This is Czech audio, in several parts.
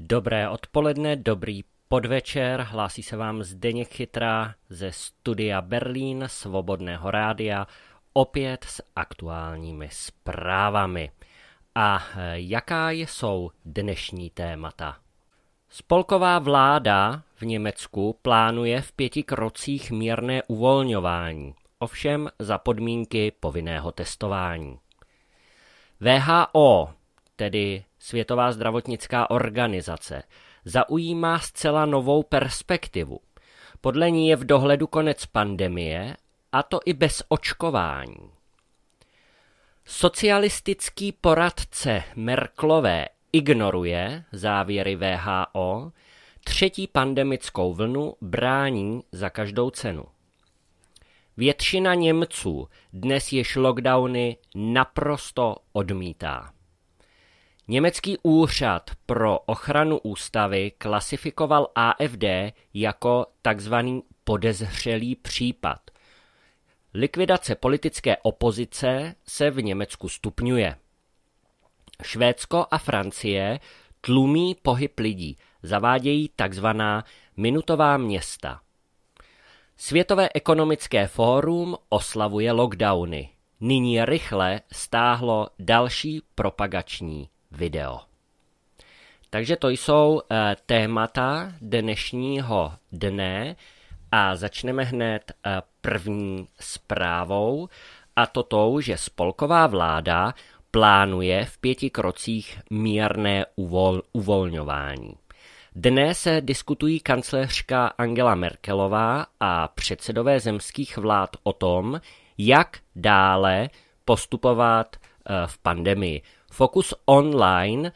Dobré odpoledne, dobrý podvečer, hlásí se vám Zdeněk Chytrá ze studia Berlín Svobodného rádia, opět s aktuálními zprávami. A e, jaká jsou dnešní témata? Spolková vláda v Německu plánuje v pěti krocích mírné uvolňování, ovšem za podmínky povinného testování. VHO, tedy Světová zdravotnická organizace, zaujímá zcela novou perspektivu. Podle ní je v dohledu konec pandemie, a to i bez očkování. Socialistický poradce Merklové ignoruje závěry VHO, třetí pandemickou vlnu brání za každou cenu. Většina Němců dnes již lockdowny naprosto odmítá. Německý úřad pro ochranu ústavy klasifikoval AFD jako tzv. podezřelý případ. Likvidace politické opozice se v Německu stupňuje. Švédsko a Francie tlumí pohyb lidí, zavádějí tzv. minutová města. Světové ekonomické fórum oslavuje lockdowny. Nyní rychle stáhlo další propagační video. Takže to jsou eh, témata dnešního dne a začneme hned eh, první zprávou a to tou, že spolková vláda plánuje v pěti krocích mírné uvol- uvolňování. Dnes se diskutují kancléřka Angela Merkelová a předsedové zemských vlád o tom, jak dále postupovat eh, v pandemii. Focus Online eh,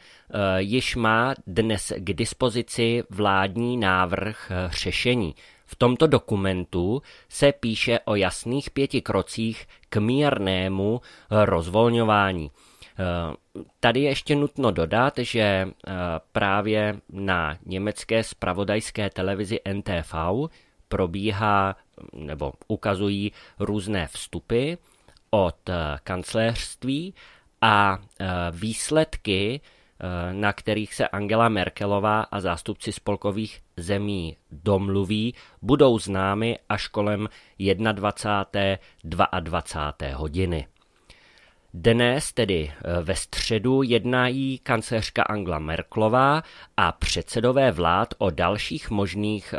již má dnes k dispozici vládní návrh eh, řešení. V tomto dokumentu se píše o jasných pěti krocích k mírnému eh, rozvolňování. Tady je ještě nutno dodat, že právě na německé spravodajské televizi NTV probíhá nebo ukazují různé vstupy od kancléřství a eh, výsledky, eh, na kterých se Angela Merkelová a zástupci spolkových zemí domluví, budou známy až kolem 21. 22. hodiny. Dnes, tedy eh, ve středu, jednají kancléřka Angela Merklová a předsedové vlád o dalších možných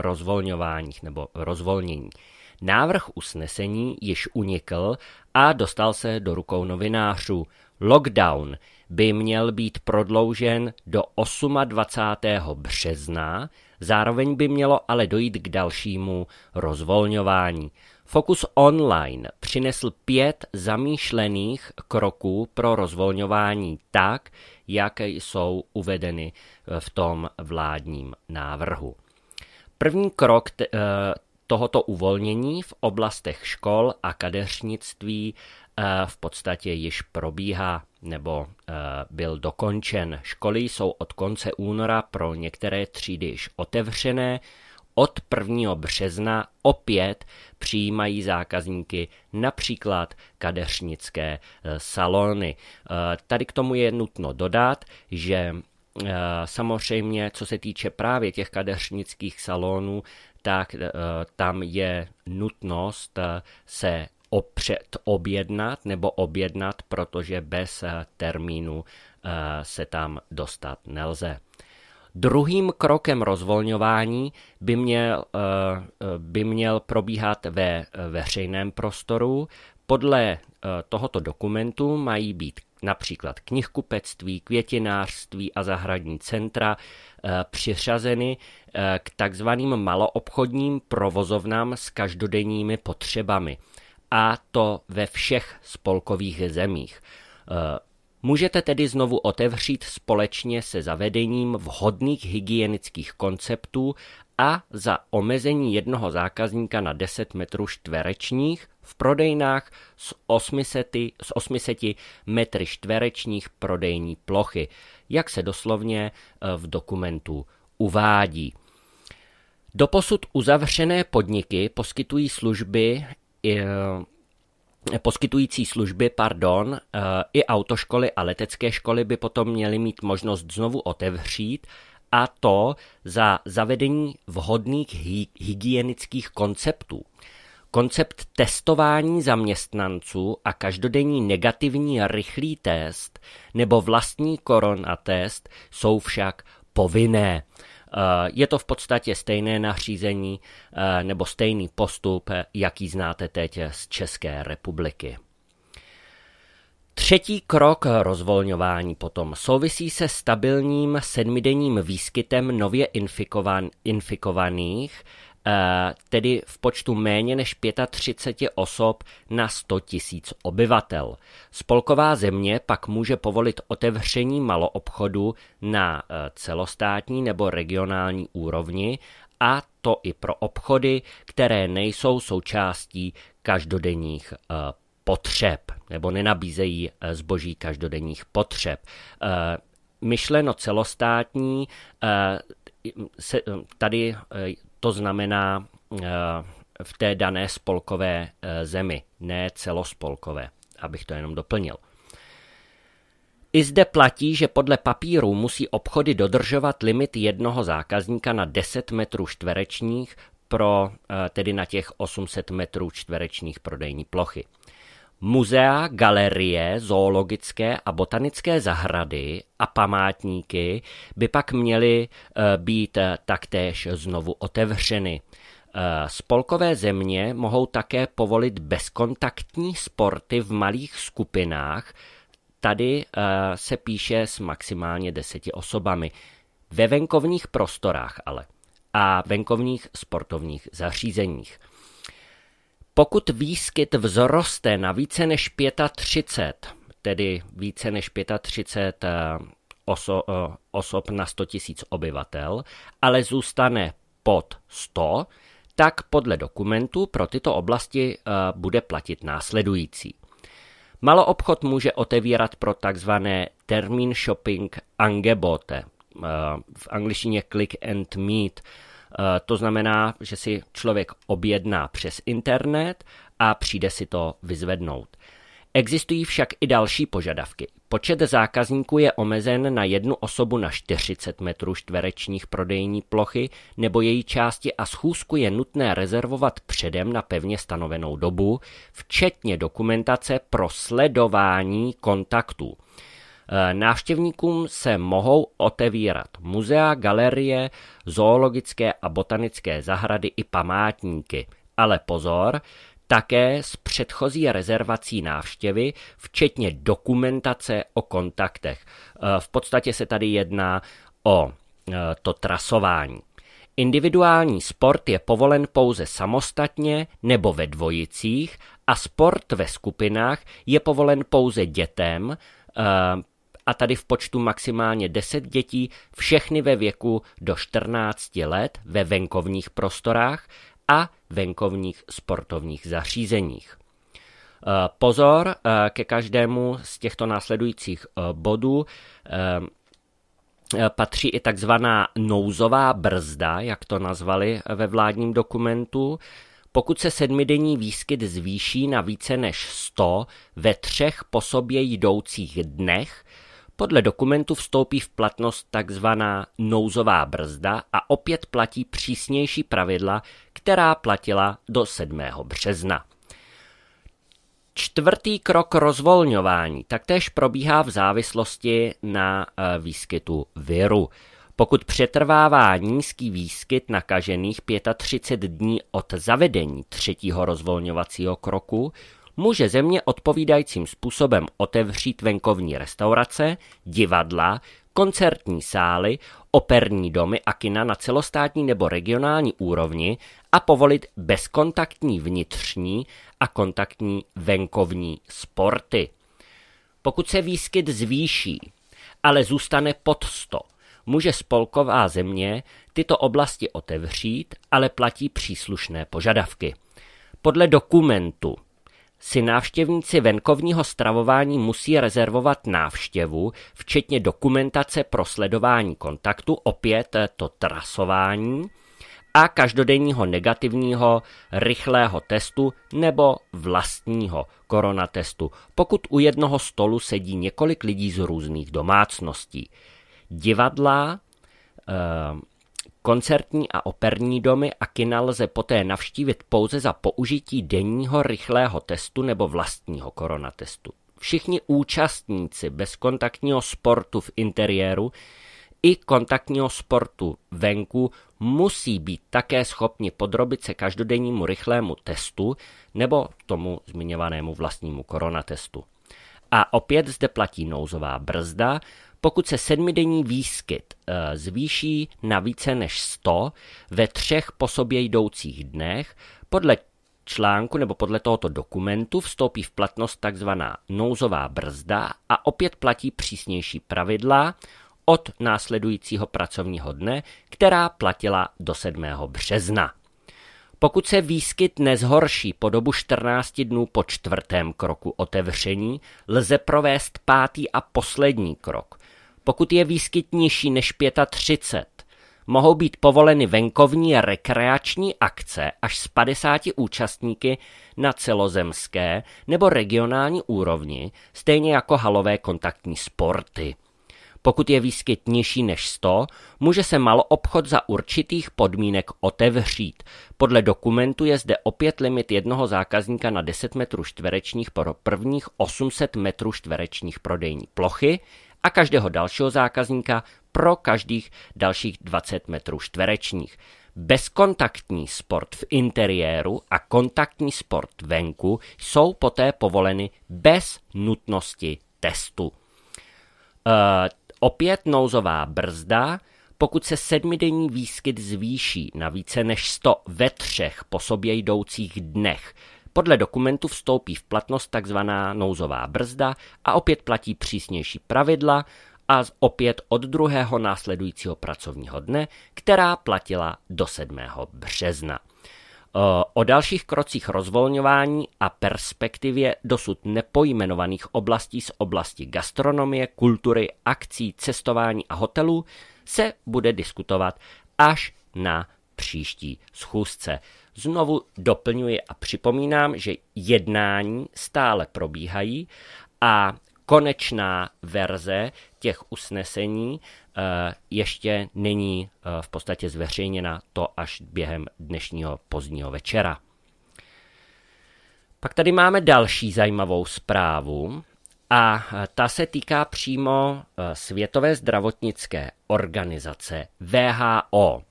rozvolňováních nebo rozvolnění. Návrh usnesení již unikl a dostal se do rukou novinářů. Lockdown by měl být prodloužen do 28. března, zároveň by mělo ale dojít k dalšímu rozvolňování. Focus Online přinesl pět zamýšlených kroků pro rozvolňování tak, jak jsou uvedeny v tom vládním návrhu. První krok eh, tohoto uvolnění v oblastech škol a kadeřnictví eh, v podstatě již probíhá nebo eh, byl dokončen. Školy jsou od konce února pro některé třídy již otevřené, od 1. března opět přijímají zákazníky například kadeřnické eh, salony. Tady k tomu je nutno dodat, že Eh, samozřejmě, co se týče právě těch kadeřnických salonů, tak eh, tam je nutnost eh, se opřed objednat nebo objednat, protože bez termínu se tam dostat nelze. Druhým krokem rozvolňování by měl, by měl probíhat ve veřejném prostoru. Podle tohoto dokumentu mají být například knihkupectví, květinářství a zahradní centra, eh, přiřazeny eh, k takzvaným maloobchodním provozovnám s každodenními potřebami. A to ve všech spolkových zemích. Eh, můžete tedy znovu otevřít společně se zavedením vhodných hygienických konceptů a za omezení jednoho zákazníka na 10 metrů čtverečních v prodejnách s 800, z 800 metry čtverečních prodejní plochy, jak se doslovně eh, v dokumentu uvádí. Doposud uzavřené podniky poskytují služby eh, poskytující služby, pardon, eh, i autoškoly a letecké školy by potom měly mít možnost znovu otevřít a to za zavedení vhodných hygienických konceptů. Koncept testování zaměstnanců a každodenní negativní rychlý test nebo vlastní korona test jsou však povinné. Eh, je to v podstatě stejné nařízení eh, nebo stejný postup, eh, jaký znáte teď z České republiky. Třetí krok rozvolňování potom souvisí se stabilním sedmidenním výskytem nově infikovan, infikovaných Eh, tedy v počtu méně než 35 osob na 100 tisíc obyvatel. Spolková země pak může povolit otevření maloobchodu na eh, celostátní nebo regionální úrovni a to i pro obchody, které nejsou součástí každodenních eh, potřeb nebo nenabízejí zboží každodenních potřeb. Myšleno celostátní, se, tady to znamená eh, v té dané spolkové eh, zemi, ne celospolkové, abych to jenom doplnil. I zde platí, že podle papíru musí obchody dodržovat limit jednoho zákazníka na 10 metrů čtverečních pro eh, tedy na těch 800 metrů čtverečních prodejní plochy. Muzea, galerie, zoologické a botanické zahrady a památníky by pak měly eh, být eh, taktéž znovu otevřeny. Eh, spolkové země mohou také povolit bezkontaktní sporty v malých skupinách. Tady se píše s maximálně deseti osobami. Ve venkovních prostorách ale a venkovních sportovních zařízeních. Pokud výskyt vzroste na více než 35, tedy více než 35 eh, oso, eh, osob na 100 000 obyvatel, ale zůstane pod 100, tak podle dokumentu pro tyto oblasti eh, bude platit následující. Maloobchod může otevírat pro takzvané termín shopping angebote, v angličtině click and meet, Eh, to znamená, že si člověk objedná přes internet a přijde si to vyzvednout. Existují však i další požadavky. Počet zákazníků je omezen na jednu osobu na 40 metrů čtverečních prodejní plochy nebo její části a schůzku je nutné rezervovat předem na pevně stanovenou dobu, včetně dokumentace pro sledování kontaktů. Eh, návštěvníkům se mohou otevírat muzea, galerie, zoologické a botanické zahrady i památníky. Ale pozor, také s předchozí rezervací návštěvy, včetně dokumentace o kontaktech. Eh, v podstatě se tady jedná o eh, to trasování. Individuální sport je povolen pouze samostatně nebo ve dvojicích a sport ve skupinách je povolen pouze dětem, a tady v počtu maximálně 10 dětí, všechny ve věku do 14 let ve venkovních prostorách a venkovních sportovních zařízeních. Eh, pozor eh, ke každému z těchto následujících eh, bodů patří i takzvaná nouzová brzda, jak to nazvali ve vládním dokumentu. Pokud se sedmidenní výskyt zvýší na více než 100 ve třech po sobě jdoucích dnech, podle dokumentu vstoupí v platnost takzvaná nouzová brzda a opět platí přísnější pravidla, která platila do 7. března. Čtvrtý krok rozvolňování taktéž probíhá v závislosti na e, výskytu viru. Pokud přetrvává nízký výskyt nakažených 35 dní od zavedení třetího rozvolňovacího kroku, může země odpovídajícím způsobem otevřít venkovní restaurace, divadla, koncertní sály, operní domy a kina na celostátní nebo regionální úrovni a povolit bezkontaktní vnitřní a kontaktní venkovní sporty. Pokud se výskyt zvýší, ale zůstane pod 100, může spolková země tyto oblasti otevřít, ale platí příslušné požadavky. Podle dokumentu si návštěvníci venkovního stravování musí rezervovat návštěvu, včetně dokumentace pro sledování kontaktu, opět to trasování, a každodenního negativního rychlého testu nebo vlastního koronatestu, pokud u jednoho stolu sedí několik lidí z různých domácností. Divadla, eh, Koncertní a operní domy a kina lze poté navštívit pouze za použití denního rychlého testu nebo vlastního koronatestu. Všichni účastníci bezkontaktního sportu v interiéru i kontaktního sportu venku musí být také schopni podrobit se každodennímu rychlému testu nebo tomu zmiňovanému vlastnímu koronatestu. A opět zde platí nouzová brzda, pokud se sedmidenní výskyt eh, zvýší na více než 100 ve třech po sobě jdoucích dnech, podle článku nebo podle tohoto dokumentu vstoupí v platnost takzvaná nouzová brzda a opět platí přísnější pravidla od následujícího pracovního dne, která platila do 7. března. Pokud se výskyt nezhorší po dobu 14 dnů po čtvrtém kroku otevření, lze provést pátý a poslední krok, pokud je výskyt nižší než 35. Mohou být povoleny venkovní rekreační akce až s 50 účastníky na celozemské nebo regionální úrovni, stejně jako halové kontaktní sporty. Pokud je výskyt nižší než 100, může se maloobchod za určitých podmínek otevřít. Podle dokumentu je zde opět limit jednoho zákazníka na 10 metrů 2 pro prvních 800 metrů 2 prodejní plochy, a každého dalšího zákazníka pro každých dalších 20 metrů čtverečních. Bezkontaktní sport v interiéru a kontaktní sport venku jsou poté povoleny bez nutnosti testu. E, opět nouzová brzda, pokud se sedmidenní výskyt zvýší na více než 100 ve třech po sobě jdoucích dnech, podle dokumentu vstoupí v platnost tzv. nouzová brzda a opět platí přísnější pravidla a opět od druhého následujícího pracovního dne, která platila do 7. března. O dalších krocích rozvolňování a perspektivě dosud nepojmenovaných oblastí z oblasti gastronomie, kultury, akcí, cestování a hotelů se bude diskutovat až na příští schůzce. Znovu doplňuji a připomínám, že jednání stále probíhají a konečná verze těch usnesení eh, ještě není eh, v podstatě zveřejněna to až během dnešního pozdního večera. Pak tady máme další zajímavou zprávu a eh, ta se týká přímo Světové zdravotnické organizace VHO.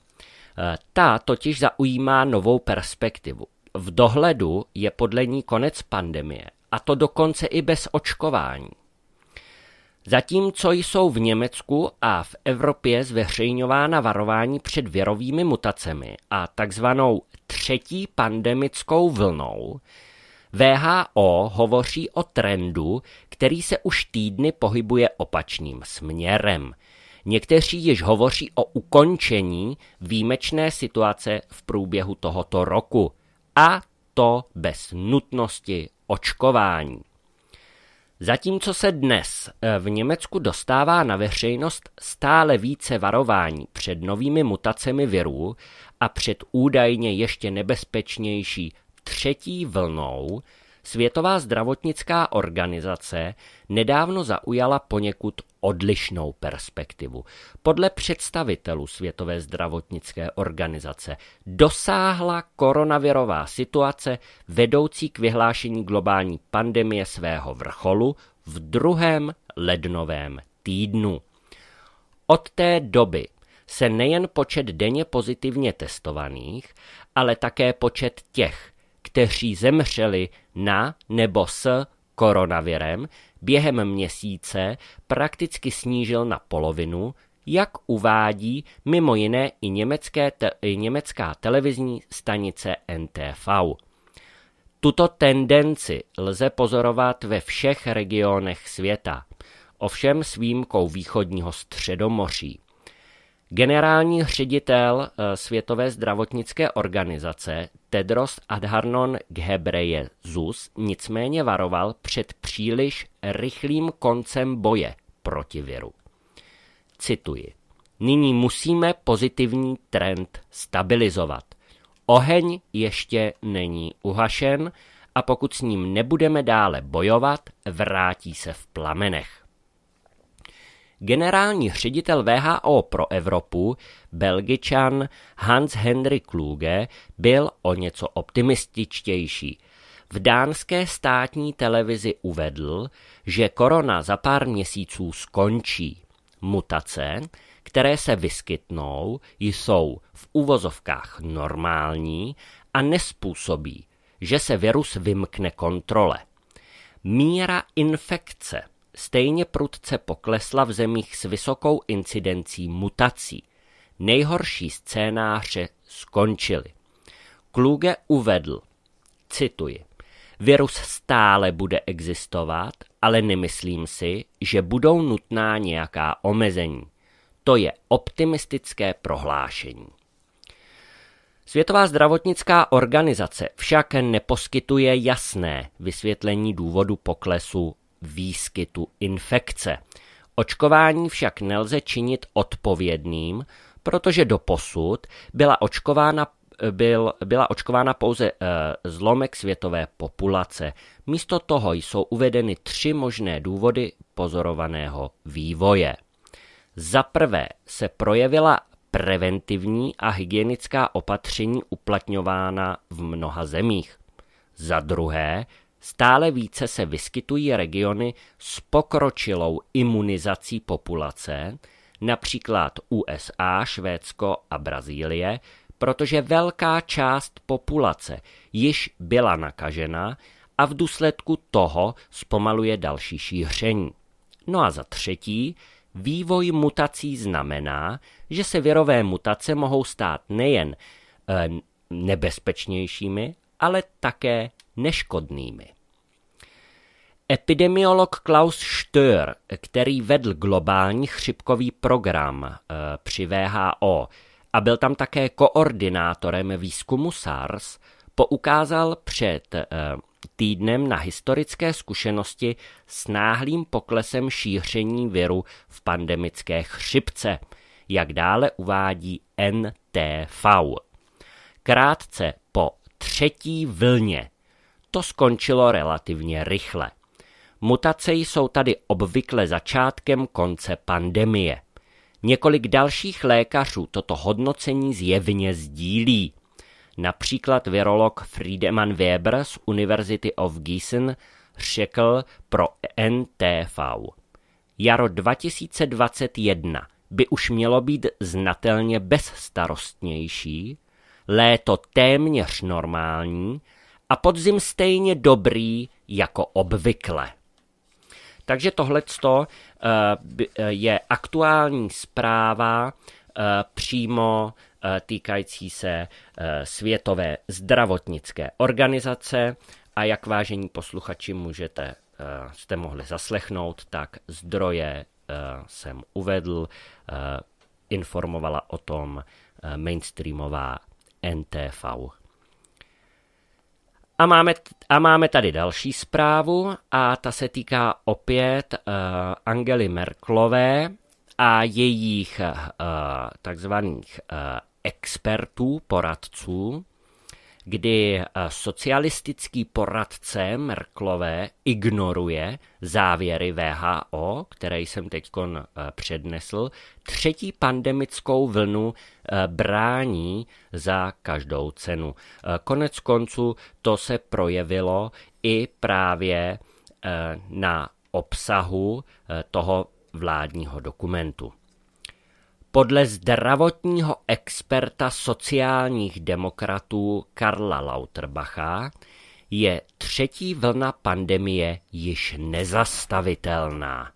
Ta totiž zaujímá novou perspektivu. V dohledu je podle ní konec pandemie, a to dokonce i bez očkování. Zatímco jsou v Německu a v Evropě zveřejňována varování před věrovými mutacemi a takzvanou třetí pandemickou vlnou, VHO hovoří o trendu, který se už týdny pohybuje opačným směrem – Někteří již hovoří o ukončení výjimečné situace v průběhu tohoto roku. A to bez nutnosti očkování. Zatímco se dnes eh, v Německu dostává na veřejnost stále více varování před novými mutacemi virů a před údajně ještě nebezpečnější třetí vlnou, Světová zdravotnická organizace nedávno zaujala poněkud odlišnou perspektivu. Podle představitelů Světové zdravotnické organizace dosáhla koronavirová situace vedoucí k vyhlášení globální pandemie svého vrcholu v druhém lednovém týdnu. Od té doby se nejen počet denně pozitivně testovaných, ale také počet těch, kteří zemřeli na nebo s koronavirem během měsíce prakticky snížil na polovinu, jak uvádí mimo jiné i, německé te- i německá televizní stanice NTV. Tuto tendenci lze pozorovat ve všech regionech světa, ovšem s výjimkou východního středomoří. Generální ředitel eh, Světové zdravotnické organizace Tedros Adhanom Ghebreyesus nicméně varoval před příliš rychlým koncem boje proti viru. Cituji. Nyní musíme pozitivní trend stabilizovat. Oheň ještě není uhašen a pokud s ním nebudeme dále bojovat, vrátí se v plamenech. Generální ředitel VHO pro Evropu, belgičan Hans-Henry Kluge, byl o něco optimističtější. V dánské státní televizi uvedl, že korona za pár měsíců skončí. Mutace, které se vyskytnou, jsou v uvozovkách normální a nespůsobí, že se virus vymkne kontrole. Míra infekce – stejně prudce poklesla v zemích s vysokou incidencí mutací. Nejhorší scénáře skončily. Kluge uvedl, cituji, Virus stále bude existovat, ale nemyslím si, že budou nutná nějaká omezení. To je optimistické prohlášení. Světová zdravotnická organizace však neposkytuje jasné vysvětlení důvodu poklesu výskytu infekce. Očkování však nelze činit odpovědným, protože do posud byla očkována, byl, byla očkována pouze e, zlomek světové populace. Místo toho jsou uvedeny tři možné důvody pozorovaného vývoje. Za prvé se projevila preventivní a hygienická opatření uplatňována v mnoha zemích. Za druhé Stále více se vyskytují regiony s pokročilou imunizací populace, například USA, Švédsko a Brazílie, protože velká část populace již byla nakažena a v důsledku toho zpomaluje další šíření. No a za třetí, vývoj mutací znamená, že se virové mutace mohou stát nejen eh, nebezpečnějšími, ale také neškodnými. Epidemiolog Klaus Stör, který vedl globální chřipkový program eh, při VHO a byl tam také koordinátorem výzkumu SARS, poukázal před eh, týdnem na historické zkušenosti s náhlým poklesem šíření viru v pandemické chřipce, jak dále uvádí NTV. Krátce po třetí vlně. To skončilo relativně rychle. Mutace jsou tady obvykle začátkem konce pandemie. Několik dalších lékařů toto hodnocení zjevně sdílí. Například virolog Friedemann Weber z University of Gießen řekl pro NTV. Jaro 2021 by už mělo být znatelně bezstarostnější, léto téměř normální a podzim stejně dobrý jako obvykle. Takže tohle eh, eh, je aktuální zpráva eh, přímo týkající se Světové zdravotnické organizace a jak vážení posluchači můžete jste mohli zaslechnout, tak zdroje jsem uvedl, informovala o tom mainstreamová NTV. A máme, a máme tady další zprávu a ta se týká opět uh, Angely Merklové a jejich uh, eh, takzvaných uh, expertů, poradců kdy eh, socialistický poradce Merklové ignoruje závěry VHO, které jsem teď eh, přednesl, třetí pandemickou vlnu eh, brání za každou cenu. Konec konců to se projevilo i právě na obsahu toho vládního dokumentu podle zdravotního experta sociálních demokratů Karla Lauterbacha je třetí vlna pandemie již nezastavitelná.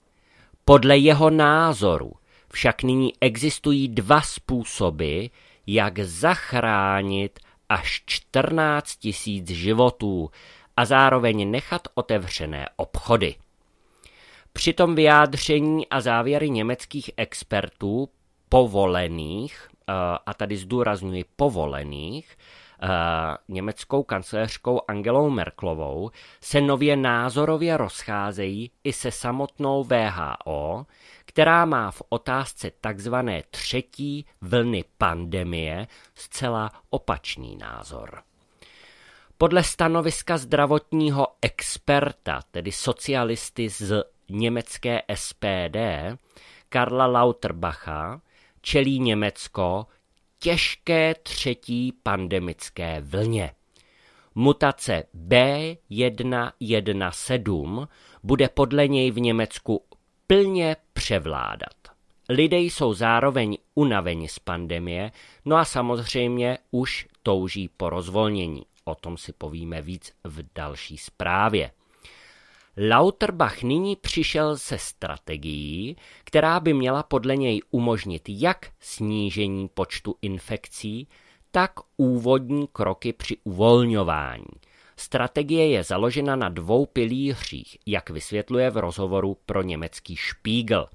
Podle jeho názoru však nyní existují dva způsoby, jak zachránit až 14 tisíc životů a zároveň nechat otevřené obchody. Při tom vyjádření a závěry německých expertů povolených, eh, a tady zdůrazňuji povolených, eh, německou kancelářkou Angelou Merklovou se nově názorově rozcházejí i se samotnou VHO, která má v otázce takzvané třetí vlny pandemie zcela opačný názor. Podle stanoviska zdravotního experta, tedy socialisty z německé SPD, Karla Lauterbacha, čelí Německo těžké třetí pandemické vlně. Mutace B117 bude podle něj v Německu plně převládat. Lidé jsou zároveň unaveni z pandemie, no a samozřejmě už touží po rozvolnění. O tom si povíme víc v další zprávě. Lauterbach nyní přišel se strategií, která by měla podle něj umožnit jak snížení počtu infekcí, tak úvodní kroky při uvolňování. Strategie je založena na dvou pilířích, jak vysvětluje v rozhovoru pro německý Spiegel.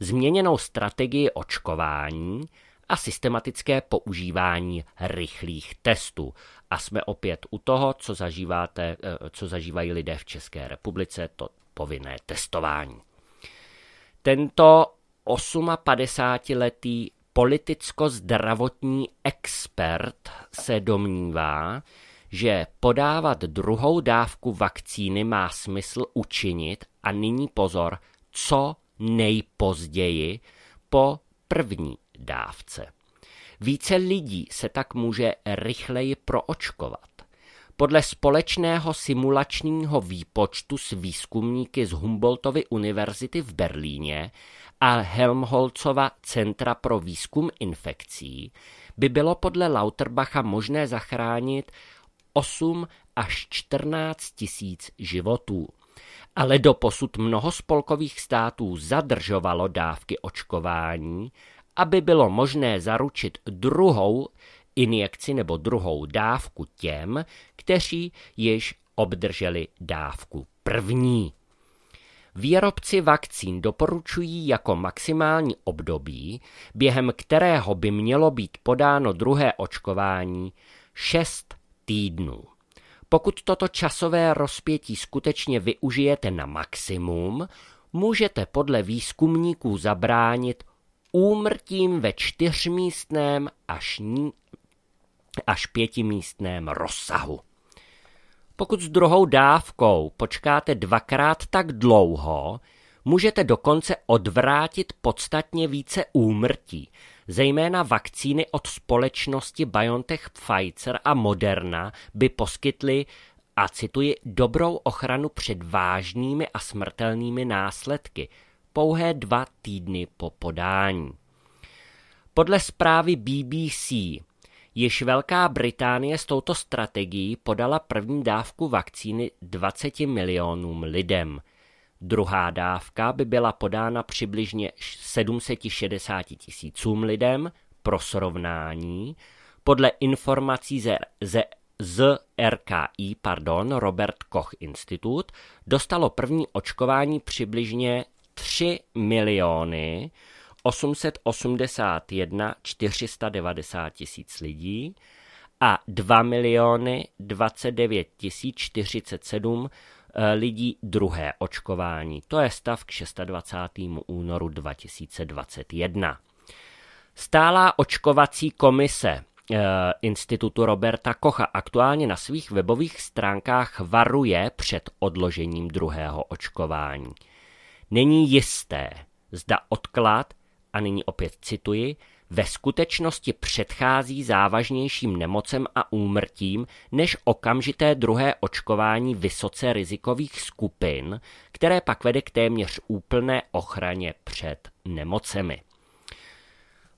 Změněnou strategii očkování a systematické používání rychlých testů. A jsme opět u toho, co, zažíváte, eh, co zažívají lidé v České republice, to povinné testování. Tento 58-letý politicko-zdravotní expert se domnívá, že podávat druhou dávku vakcíny má smysl učinit a nyní pozor, co nejpozději po první dávce. Více lidí se tak může rychleji proočkovat. Podle společného simulačního výpočtu s výzkumníky z Humboldtovy univerzity v Berlíně a Helmholcova Centra pro výzkum infekcí by bylo podle Lauterbacha možné zachránit 8 až 14 tisíc životů. Ale doposud mnoho spolkových států zadržovalo dávky očkování aby bylo možné zaručit druhou injekci nebo druhou dávku těm, kteří již obdrželi dávku první. Výrobci vakcín doporučují jako maximální období, během kterého by mělo být podáno druhé očkování 6 týdnů. Pokud toto časové rozpětí skutečně využijete na maximum, můžete podle výzkumníků zabránit úmrtím ve čtyřmístném až, ní, až pětimístném rozsahu. Pokud s druhou dávkou počkáte dvakrát tak dlouho, můžete dokonce odvrátit podstatně více úmrtí, zejména vakcíny od společnosti BioNTech Pfizer a Moderna by poskytly, a cituji, dobrou ochranu před vážnými a smrtelnými následky, pouhé dva týdny po podání. Podle zprávy BBC již Velká Británie s touto strategií podala první dávku vakcíny 20 milionům lidem. Druhá dávka by byla podána přibližně 760 tisícům lidem pro srovnání. Podle informací ze, ze z RKI, pardon, Robert Koch Institut, dostalo první očkování přibližně 3 miliony 881 490 tisíc lidí a 2 miliony 29 047 eh, lidí druhé očkování. To je stav k 26. únoru 2021. Stálá očkovací komise eh, institutu Roberta Kocha aktuálně na svých webových stránkách varuje před odložením druhého očkování není jisté, zda odklad, a nyní opět cituji, ve skutečnosti předchází závažnějším nemocem a úmrtím než okamžité druhé očkování vysoce rizikových skupin, které pak vede k téměř úplné ochraně před nemocemi.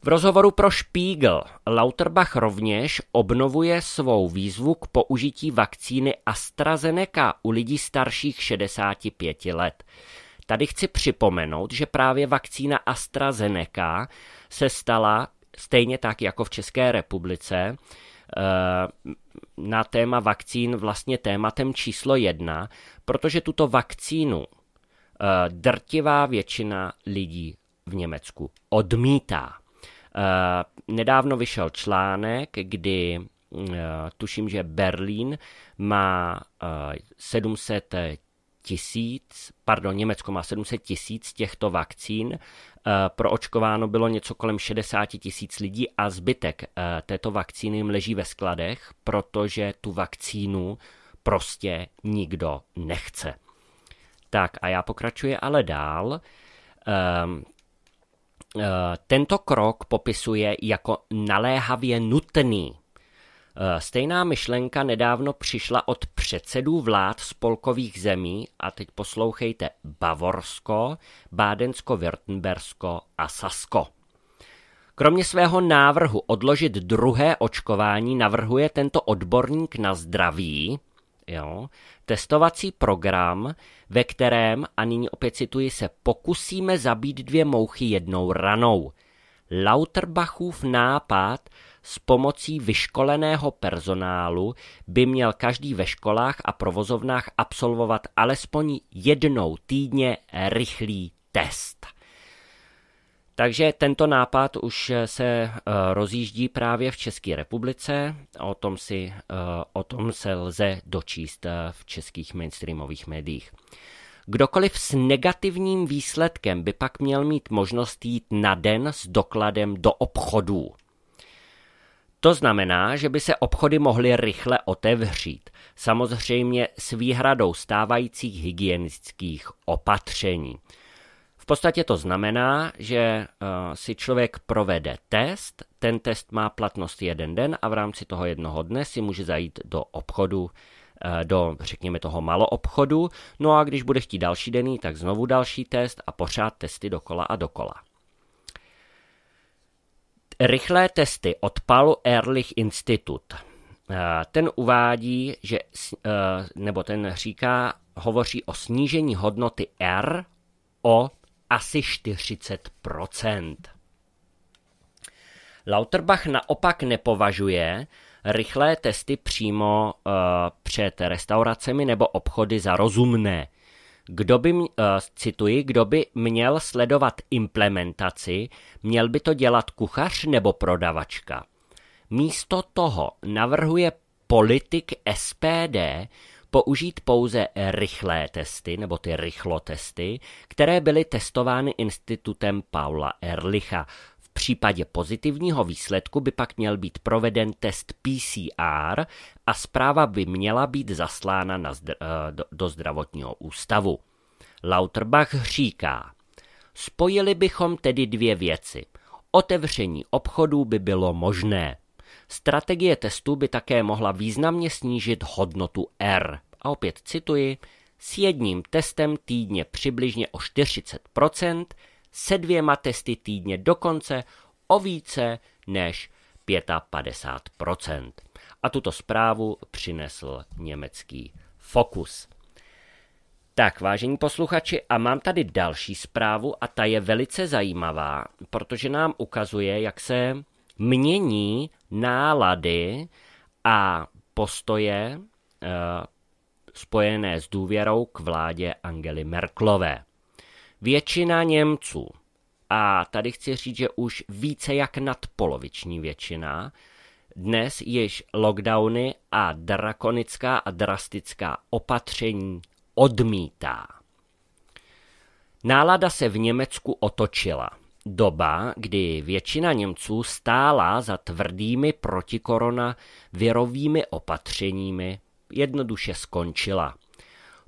V rozhovoru pro Spiegel Lauterbach rovněž obnovuje svou výzvu k použití vakcíny AstraZeneca u lidí starších 65 let. Tady chci připomenout, že právě vakcína AstraZeneca se stala stejně tak jako v České republice eh, na téma vakcín vlastně tématem číslo jedna, protože tuto vakcínu eh, drtivá většina lidí v Německu odmítá. Eh, nedávno vyšel článek, kdy tuším, že Berlín má 700 tisíc, pardon, Německo má 700 tisíc těchto vakcín, eh, proočkováno bylo něco kolem 60 tisíc lidí a zbytek eh, této vakcíny jim leží ve skladech, protože tu vakcínu prostě nikdo nechce. Tak a já pokračuji ale dál. Ehm, eh, tento krok popisuje jako naléhavě nutný Eh, stejná myšlenka nedávno přišla od předsedů vlád spolkových zemí, a teď poslouchejte, Bavorsko, Bádensko-Württembersko a Sasko. Kromě svého návrhu odložit druhé očkování navrhuje tento odborník na zdraví jo, testovací program, ve kterém, a nyní opět cituji, se pokusíme zabít dvě mouchy jednou ranou. Lauterbachův nápad s pomocí vyškoleného personálu by měl každý ve školách a provozovnách absolvovat alespoň jednou týdně rychlý test. Takže tento nápad už se e, rozjíždí právě v České republice, o tom, si, e, o tom se lze dočíst e, v českých mainstreamových médiích. Kdokoliv s negativním výsledkem by pak měl mít možnost jít na den s dokladem do obchodů. To znamená, že by se obchody mohly rychle otevřít, samozřejmě s výhradou stávajících hygienických opatření. V podstatě to znamená, že eh, si člověk provede test, ten test má platnost jeden den a v rámci toho jednoho dne si může zajít do obchodu, eh, do řekněme toho maloobchodu, no a když bude chtít další denní, tak znovu další test a pořád testy dokola a dokola. Rychlé testy od Palu Ehrlich Institut. Eh, ten uvádí, že, eh, nebo ten říká, hovoří o snížení hodnoty R o asi 40 Lauterbach naopak nepovažuje rychlé testy přímo eh, před restauracemi nebo obchody za rozumné. Kdo by, uh, cituji, kdo by měl sledovat implementaci, měl by to dělat kuchař nebo prodavačka. Místo toho navrhuje politik SPD použít pouze rychlé testy, nebo ty rychlotesty, které byly testovány institutem Paula Erlicha případě pozitivního výsledku by pak měl být proveden test PCR a zpráva by měla být zaslána na zdr- eh, do, zdravotního ústavu. Lauterbach říká, spojili bychom tedy dvě věci. Otevření obchodů by bylo možné. Strategie testů by také mohla významně snížit hodnotu R. A opět cituji, s jedním testem týdně přibližně o 40 se dvěma testy týdně dokonce o více než 55%. A tuto zprávu přinesl německý Fokus. Tak, vážení posluchači, a mám tady další zprávu a ta je velice zajímavá, protože nám ukazuje, jak se mění nálady a postoje e, spojené s důvěrou k vládě Angely Merklové. Většina Němců, a tady chci říct, že už více jak nadpoloviční většina, dnes již lockdowny a drakonická a drastická opatření odmítá. Nálada se v Německu otočila. Doba, kdy většina Němců stála za tvrdými protikorona věrovými opatřeními, jednoduše skončila.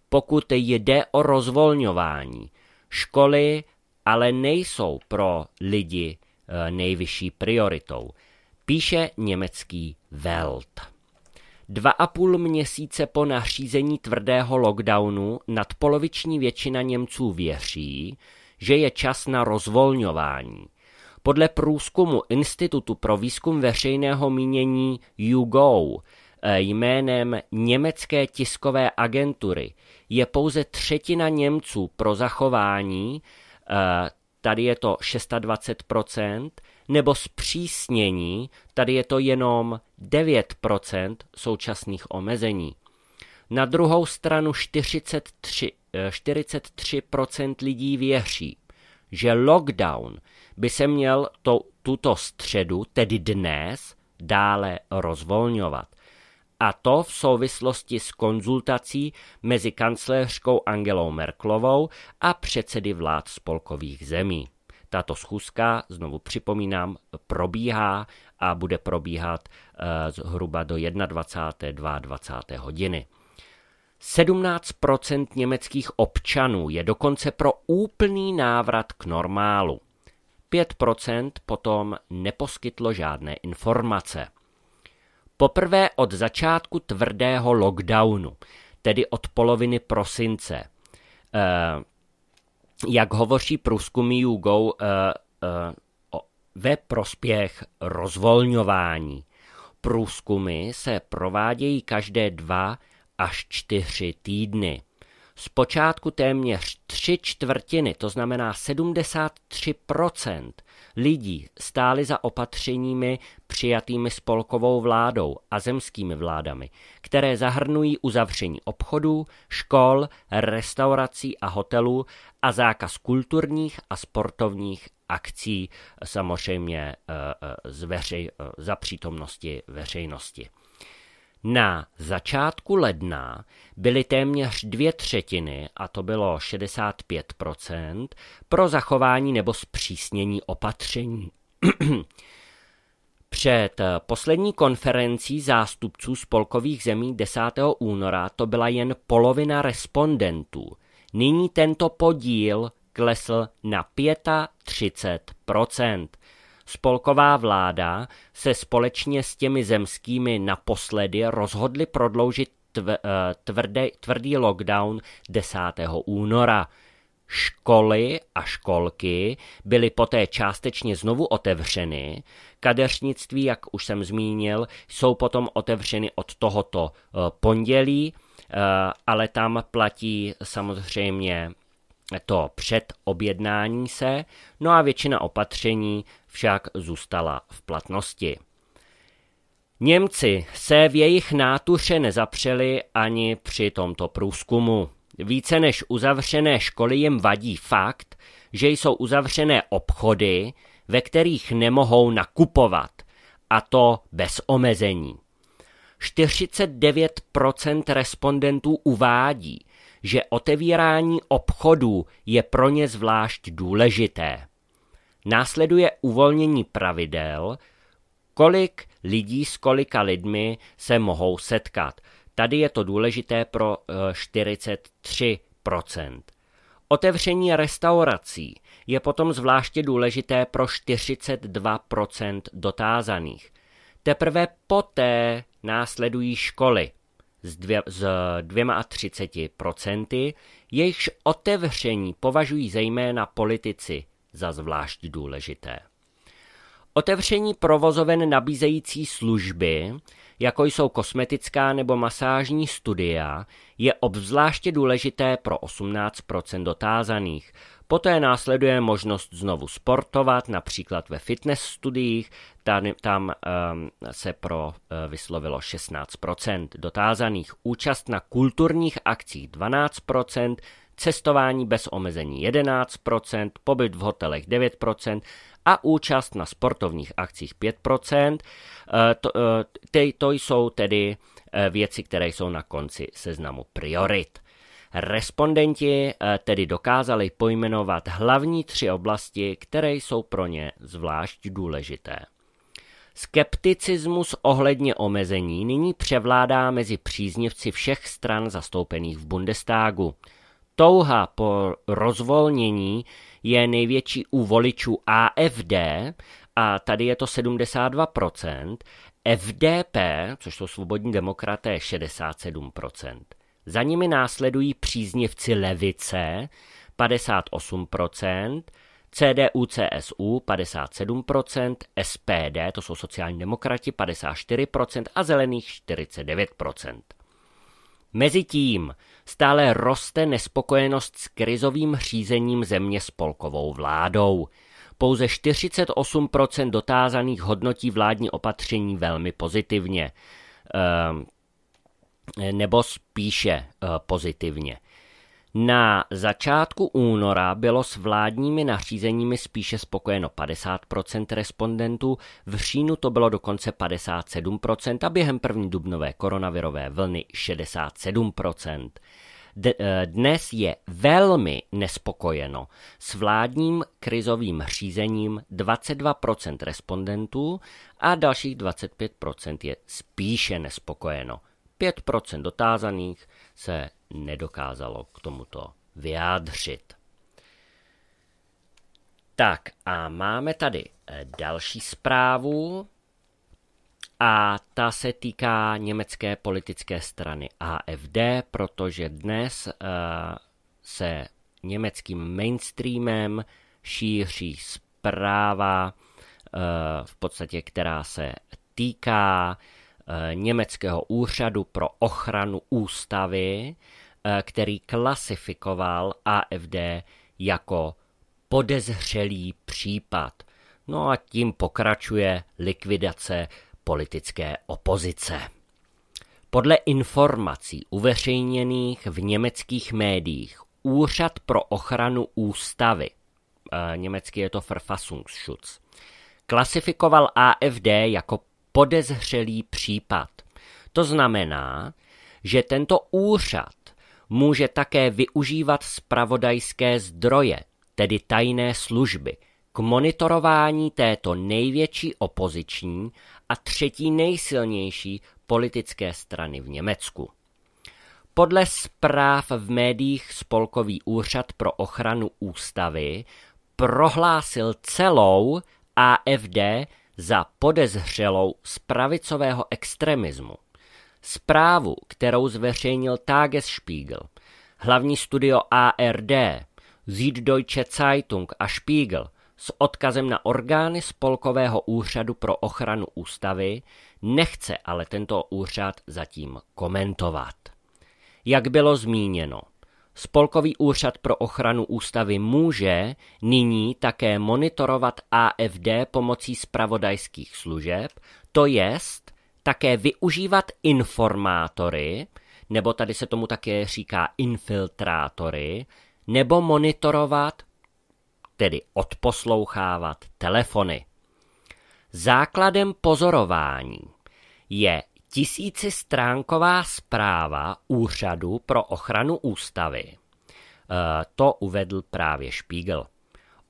Pokud jde o rozvolňování, Školy ale nejsou pro lidi eh, nejvyšší prioritou. Píše německý Welt. Dva a půl měsíce po nařízení tvrdého lockdownu nadpoloviční většina Němců věří, že je čas na rozvolňování. Podle průzkumu Institutu pro výzkum veřejného mínění YouGo Eh, jménem německé tiskové agentury je pouze třetina Němců pro zachování, eh, tady je to 26%, nebo zpřísnění, tady je to jenom 9% současných omezení. Na druhou stranu 43, 43% eh, lidí věří, že lockdown by se měl to, tuto středu, tedy dnes, dále rozvolňovat a to v souvislosti s konzultací mezi kancléřkou Angelou Merklovou a předsedy vlád spolkových zemí. Tato schůzka, znovu připomínám, probíhá a bude probíhat eh, zhruba do 21. 22. hodiny. 17 německých občanů je dokonce pro úplný návrat k normálu. 5 potom neposkytlo žádné informace. Poprvé od začátku tvrdého lockdownu, tedy od poloviny prosince. Eh, jak hovoří průzkumy YouGo, eh, eh, ve prospěch rozvolňování. Průzkumy se provádějí každé dva až čtyři týdny. Zpočátku téměř tři čtvrtiny, to znamená 73%, lidí stály za opatřeními přijatými spolkovou vládou a zemskými vládami, které zahrnují uzavření obchodů, škol, restaurací a hotelů a zákaz kulturních a sportovních akcí, samozřejmě eh, eh, z veřej, eh, za přítomnosti veřejnosti. Na začátku ledna byly téměř dvě třetiny, a to bylo 65 pro zachování nebo zpřísnění opatření. Před poslední konferencí zástupců spolkových zemí 10. února to byla jen polovina respondentů. Nyní tento podíl klesl na 35 spolková vláda se společně s těmi zemskými naposledy rozhodli prodloužit tv, eh, tvrdý, tvrdý lockdown 10. února. Školy a školky byly poté částečně znovu otevřeny. Kadeřnictví, jak už jsem zmínil, jsou potom otevřeny od tohoto eh, pondělí, eh, ale tam platí samozřejmě to před objednání se, no a většina opatření však zůstala v platnosti. Němci se v jejich nátuše nezapřeli ani při tomto průzkumu. Více než uzavřené školy jim vadí fakt, že jsou uzavřené obchody, ve kterých nemohou nakupovat, a to bez omezení. 49% respondentů uvádí, že otevírání obchodů je pro ně zvlášť důležité. Následuje uvolnění pravidel, kolik lidí s kolika lidmi se mohou setkat. Tady je to důležité pro 43 eh, Otevření restaurací je potom zvláště důležité pro 42 dotázaných. Teprve poté následují školy s, dvě, s 32%, jejichž otevření považují zejména politici za zvlášť důležité. Otevření provozoven nabízející služby, jako jsou kosmetická nebo masážní studia, je obzvláště důležité pro 18 dotázaných, Poté následuje možnost znovu sportovat, například ve fitness studiích, tam, tam um, se pro uh, vyslovilo 16% dotázaných, účast na kulturních akcích 12%, cestování bez omezení 11%, pobyt v hotelech 9% a účast na sportovních akcích 5%. Eh, to, eh, to jsou tedy věci, které jsou na konci seznamu priorit. Respondenti eh, tedy dokázali pojmenovat hlavní tři oblasti, které jsou pro ně zvlášť důležité. Skepticismus ohledně omezení nyní převládá mezi příznivci všech stran zastoupených v Bundestagu. Touha po rozvolnění je největší u voličů AFD a tady je to 72%, FDP, což jsou svobodní demokraté, 67%. Za nimi následují příznivci levice 58%, CDU, CSU 57%, SPD, to jsou sociální demokrati 54% a zelených 49%. Mezitím stále roste nespokojenost s krizovým řízením země spolkovou vládou. Pouze 48% dotázaných hodnotí vládní opatření velmi pozitivně. Ehm, nebo spíše eh, pozitivně. Na začátku února bylo s vládními nařízeními spíše spokojeno 50% respondentů, v říjnu to bylo dokonce 57% a během první dubnové koronavirové vlny 67%. Eh, dnes je velmi nespokojeno s vládním krizovým řízením 22% respondentů a dalších 25% je spíše nespokojeno. 5% dotázaných se nedokázalo k tomuto vyjádřit. Tak a máme tady eh, další zprávu a ta se týká německé politické strany AFD, protože dnes uh, se německým mainstreamem šíří zpráva uh, v podstatě, která se týká uh, Eh, německého úřadu pro ochranu ústavy, eh, který klasifikoval AFD jako podezřelý případ. No a tím pokračuje likvidace politické opozice. Podle informací uveřejněných v německých médiích Úřad pro ochranu ústavy, eh, německy je to Verfassungsschutz, klasifikoval AFD jako podezřelý případ. To znamená, že tento úřad může také využívat spravodajské zdroje, tedy tajné služby, k monitorování této největší opoziční a třetí nejsilnější politické strany v Německu. Podle zpráv v médiích Spolkový úřad pro ochranu ústavy prohlásil celou AFD za podezřelou z pravicového extremismu. Zprávu, kterou zveřejnil Tagesspiegel, hlavní studio ARD, Süddeutsche Zeitung a Spiegel s odkazem na orgány Spolkového úřadu pro ochranu ústavy, nechce ale tento úřad zatím komentovat. Jak bylo zmíněno, Spolkový úřad pro ochranu ústavy může nyní také monitorovat AFD pomocí spravodajských služeb, to jest také využívat informátory, nebo tady se tomu také říká infiltrátory, nebo monitorovat, tedy odposlouchávat telefony. Základem pozorování je tisícistránková zpráva Úřadu pro ochranu ústavy. E, to uvedl právě Spiegel.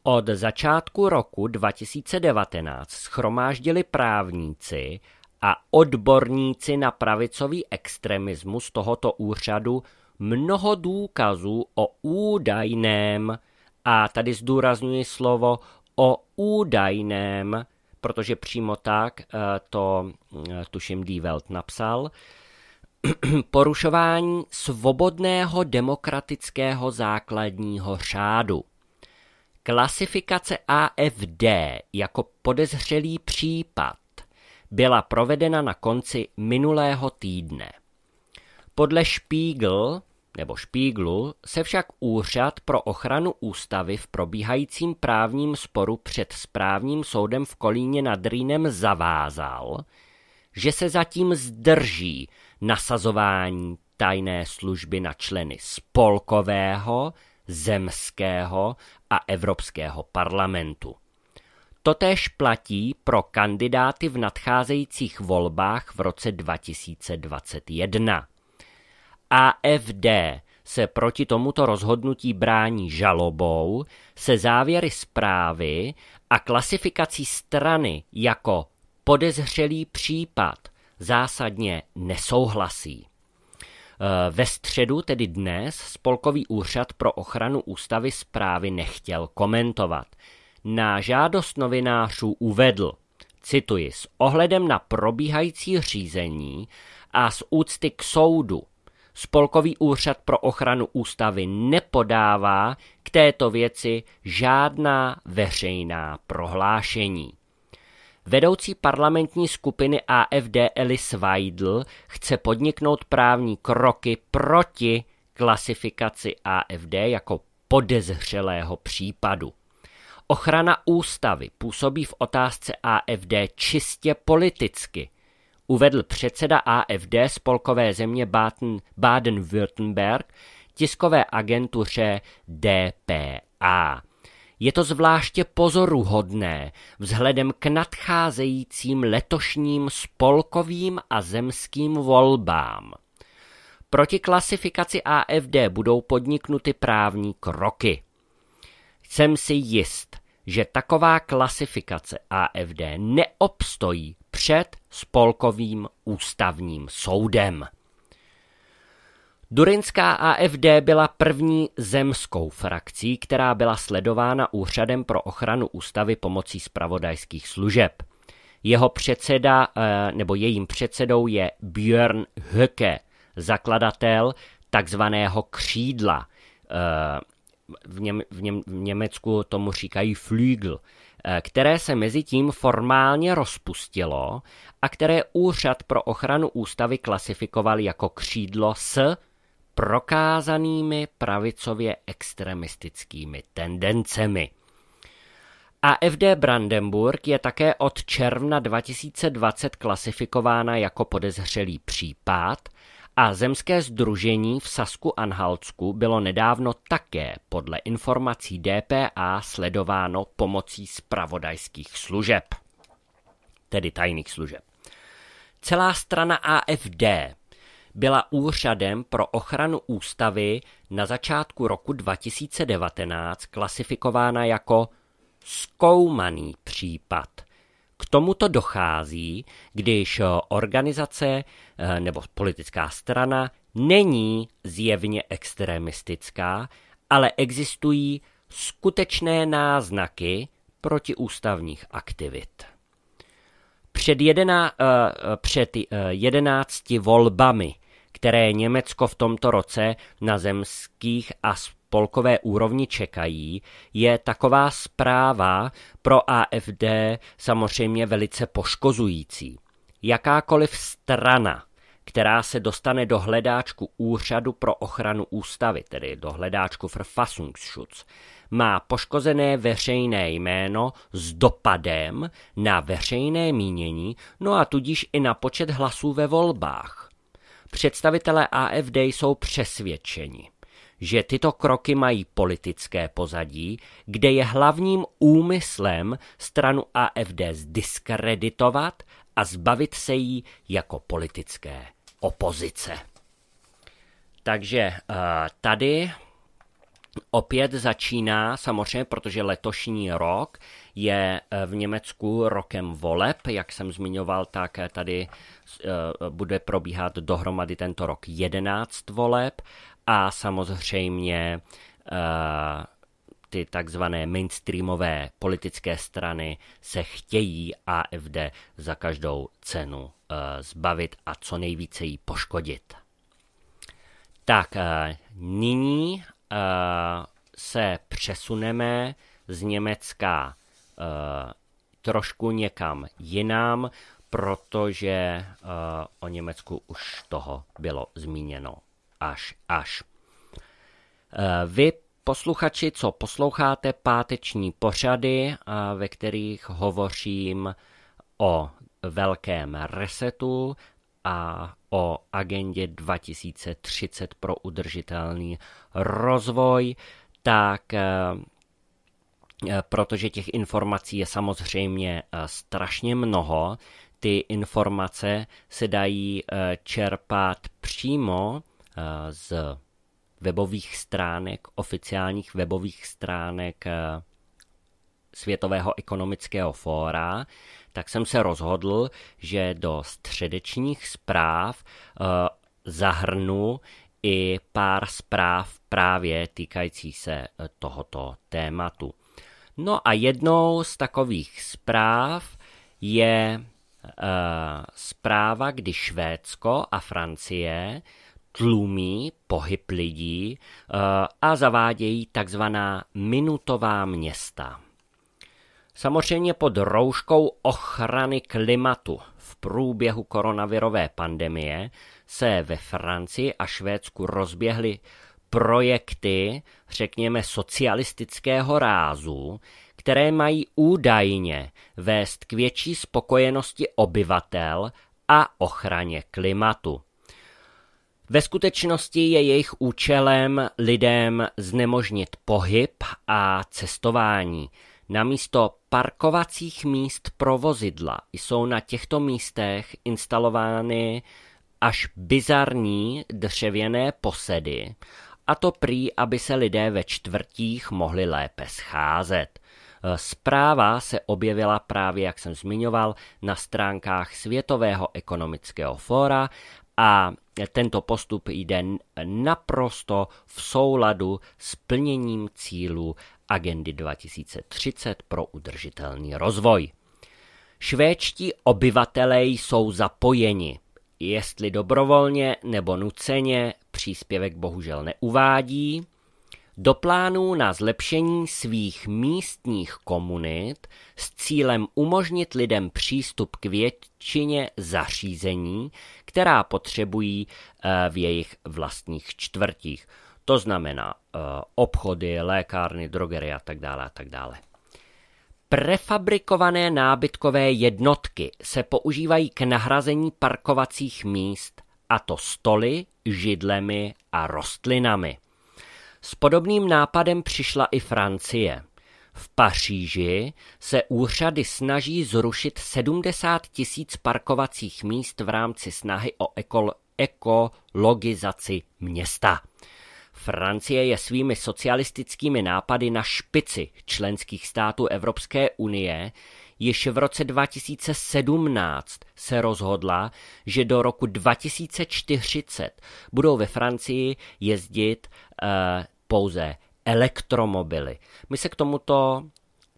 Od začátku roku 2019 schromáždili právníci a odborníci na pravicový extremismus tohoto úřadu mnoho důkazů o údajném, a tady zdůraznuji slovo o údajném protože přímo tak eh, to eh, tuším D. Welt napsal, porušování svobodného demokratického základního řádu. Klasifikace AFD jako podezřelý případ byla provedena na konci minulého týdne. Podle Spiegel nebo Špíglu se však Úřad pro ochranu ústavy v probíhajícím právním sporu před správním soudem v Kolíně nad Rýnem zavázal, že se zatím zdrží nasazování tajné služby na členy spolkového, zemského a Evropského parlamentu. Totéž platí pro kandidáty v nadcházejících volbách v roce 2021. AFD se proti tomuto rozhodnutí brání žalobou, se závěry zprávy a klasifikací strany jako podezřelý případ zásadně nesouhlasí. E, ve středu, tedy dnes, Spolkový úřad pro ochranu ústavy zprávy nechtěl komentovat. Na žádost novinářů uvedl, cituji, s ohledem na probíhající řízení a z úcty k soudu Spolkový úřad pro ochranu ústavy nepodává k této věci žádná veřejná prohlášení. Vedoucí parlamentní skupiny AFD Elis Weidl chce podniknout právní kroky proti klasifikaci AFD jako podezřelého případu. Ochrana ústavy působí v otázce AFD čistě politicky – uvedl předseda AFD spolkové země Baden-Württemberg tiskové agentuře DPA. Je to zvláště pozoruhodné vzhledem k nadcházejícím letošním spolkovým a zemským volbám. Proti klasifikaci AFD budou podniknuty právní kroky. Jsem si jist, že taková klasifikace AFD neobstojí před spolkovým ústavním soudem. Durinská AFD byla první zemskou frakcí, která byla sledována Úřadem pro ochranu ústavy pomocí spravodajských služeb. Jeho předseda, eh, nebo jejím předsedou je Björn Höcke, zakladatel takzvaného křídla. Eh, v, něm, v, něm, v Německu tomu říkají Flügel. Eh, které se mezi tím formálně rozpustilo a které Úřad pro ochranu ústavy klasifikoval jako křídlo s prokázanými pravicově extremistickými tendencemi. AfD Brandenburg je také od června 2020 klasifikována jako podezřelý případ – a zemské sdružení v Sasku-Anhaltsku bylo nedávno také podle informací DPA sledováno pomocí spravodajských služeb, tedy tajných služeb. Celá strana AFD byla úřadem pro ochranu ústavy na začátku roku 2019 klasifikována jako zkoumaný případ – tomuto dochází, když organizace eh, nebo politická strana není zjevně extremistická, ale existují skutečné náznaky protiústavních aktivit. Před, jedená, eh, před eh, jedenácti volbami, které Německo v tomto roce na zemských a spolkové úrovni čekají, je taková zpráva pro AFD samozřejmě velice poškozující. Jakákoliv strana, která se dostane do hledáčku Úřadu pro ochranu ústavy, tedy do hledáčku Verfassungsschutz, má poškozené veřejné jméno s dopadem na veřejné mínění, no a tudíž i na počet hlasů ve volbách. Představitelé AFD jsou přesvědčeni – že tyto kroky mají politické pozadí, kde je hlavním úmyslem stranu AFD zdiskreditovat a zbavit se jí jako politické opozice. Takže eh, tady opět začíná, samozřejmě, protože letošní rok je eh, v Německu rokem voleb, jak jsem zmiňoval, tak eh, tady bude probíhat dohromady tento rok 11 voleb a samozřejmě uh, ty takzvané mainstreamové politické strany se chtějí AFD za každou cenu uh, zbavit a co nejvíce jí poškodit. Tak, uh, nyní se přesuneme z Německa trošku někam jinam, protože o Německu už toho bylo zmíněno až, až. Eh, vy, posluchači, co posloucháte páteční pořady, ve kterých hovořím o velkém resetu a o agendě 2030 pro udržitelný rozvoj, tak eh, eh, protože těch informací je samozřejmě strašně mnoho, ty informace se dají čerpat přímo Eh, z webových stránek, oficiálních webových stránek eh, Světového ekonomického fóra, tak jsem se rozhodl, že do středečních zpráv eh, zahrnu i pár zpráv právě týkající se tohoto tématu. No a jednou z takových zpráv je zpráva, kdy Švédsko a Francie tlumí pohyb lidí eh, a zavádějí takzvaná minutová města. Samozřejmě pod rouškou ochrany klimatu v průběhu koronavirové pandemie se ve Francii a Švédsku rozběhly projekty, řekněme, socialistického rázu, které mají údajně vést k větší spokojenosti obyvatel a ochraně klimatu. Ve skutečnosti je jejich účelem lidem znemožnit pohyb a cestování. Namísto parkovacích míst pro vozidla jsou na těchto místech instalovány až bizarní dřevěné posedy, a to prý, aby se lidé ve čtvrtích mohli lépe scházet. Zpráva se objevila právě, jak jsem zmiňoval, na stránkách Světového ekonomického fóra a tento postup jde naprosto v souladu s plněním cílů agendy 2030 pro udržitelný rozvoj. Švédští obyvatelé jsou zapojeni. Jestli dobrovolně nebo nuceně, příspěvek bohužel neuvádí, do plánů na zlepšení svých místních komunit s cílem umožnit lidem přístup k většině zařízení, která potřebují eh, v jejich vlastních čtvrtích. To znamená eh, obchody, lékárny, drogery a tak dále a tak dále. Prefabrikované nábytkové jednotky se používají k nahrazení parkovacích míst, a to stoly, židlemi a rostlinami. S podobným nápadem přišla i Francie. V Paříži se úřady snaží zrušit 70 tisíc parkovacích míst v rámci snahy o ekol- ekologizaci města. Francie je svými socialistickými nápady na špici členských států Evropské unie, již v roce 2017 se rozhodla, že do roku 2040 budou ve Francii jezdit uh, pouze elektromobily. My se k tomuto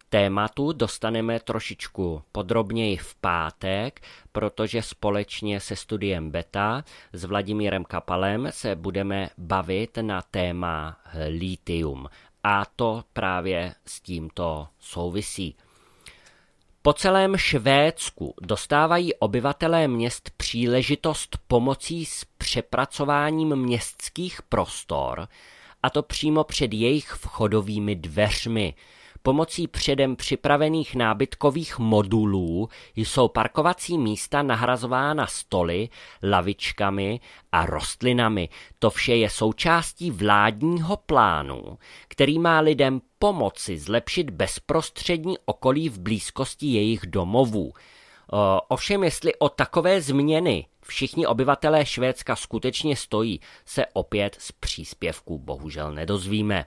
tématu dostaneme trošičku podrobněji v pátek, protože společně se studiem Beta s Vladimírem Kapalem se budeme bavit na téma litium. A to právě s tímto souvisí. Po celém Švédsku dostávají obyvatelé měst příležitost pomocí s přepracováním městských prostor, a to přímo před jejich vchodovými dveřmi – Pomocí předem připravených nábytkových modulů jsou parkovací místa nahrazována stoly, lavičkami a rostlinami. To vše je součástí vládního plánu, který má lidem pomoci zlepšit bezprostřední okolí v blízkosti jejich domovů. Ovšem, jestli o takové změny všichni obyvatelé Švédska skutečně stojí, se opět z příspěvku bohužel nedozvíme.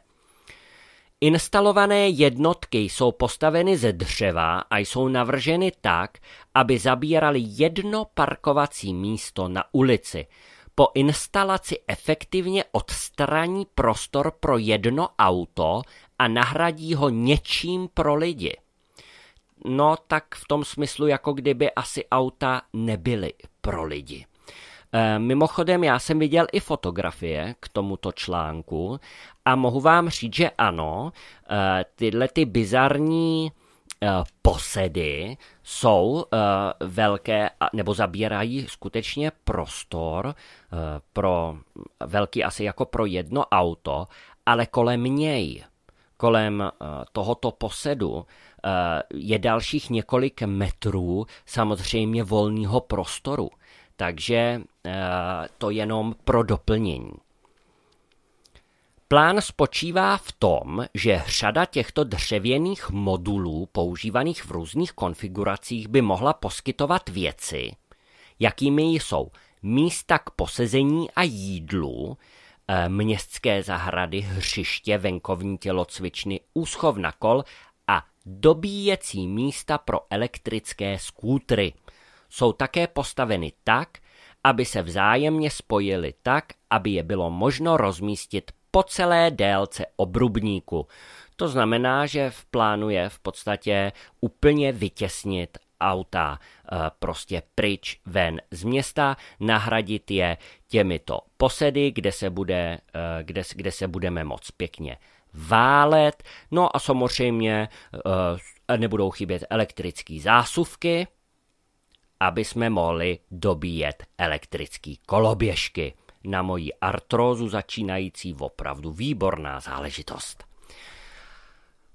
Instalované jednotky jsou postaveny ze dřeva a jsou navrženy tak, aby zabíraly jedno parkovací místo na ulici. Po instalaci efektivně odstraní prostor pro jedno auto a nahradí ho něčím pro lidi. No tak v tom smyslu, jako kdyby asi auta nebyly pro lidi. Eh, mimochodem, já jsem viděl i fotografie k tomuto článku a mohu vám říct, že ano, eh, tyhle ty bizarní eh, posedy jsou velké, nebo zabírají skutečně prostor pro velký asi jako pro jedno auto, ale kolem něj, kolem tohoto posedu je dalších několik metrů samozřejmě volného prostoru. Takže eh, to jenom pro doplnění. Plán spočívá v tom, že řada těchto dřevěných modulů používaných v různých konfiguracích by mohla poskytovat věci, jakými jsou místa k posezení a jídlu, eh, městské zahrady, hřiště, venkovní tělocvičny, úschov na kol a dobíjecí místa pro elektrické skútry – jsou také postaveny tak, aby se vzájemně spojily tak, aby je bylo možno rozmístit po celé délce obrubníku. To znamená, že v plánu je v podstatě úplně vytěsnit auta eh, prostě pryč ven z města, nahradit je těmito posedy, kde se, bude, eh, kde, kde se budeme moc pěkně válet. No a samozřejmě eh, nebudou chybět elektrické zásuvky, aby jsme mohli dobíjet elektrický koloběžky. Na moji artrózu začínající opravdu výborná záležitost.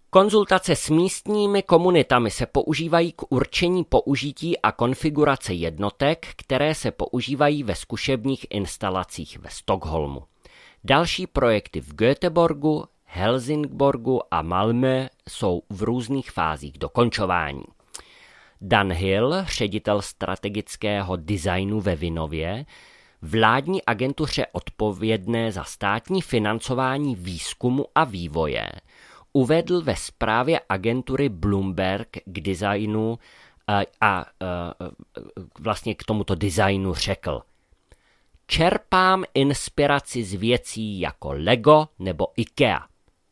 Konzultace s místními komunitami se používají k určení použití a konfigurace jednotek, které se používají ve zkušebních instalacích ve Stockholmu. Další projekty v Göteborgu, Helsingborgu a Malmö jsou v různých fázích dokončování. Dan Hill, ředitel strategického designu ve Vinově, vládní agentuře odpovědné za státní financování výzkumu a vývoje, uvedl ve zprávě agentury Bloomberg k designu eh, a, a, eh, a vlastně k tomuto designu řekl. Čerpám inspiraci z věcí jako Lego nebo IKEA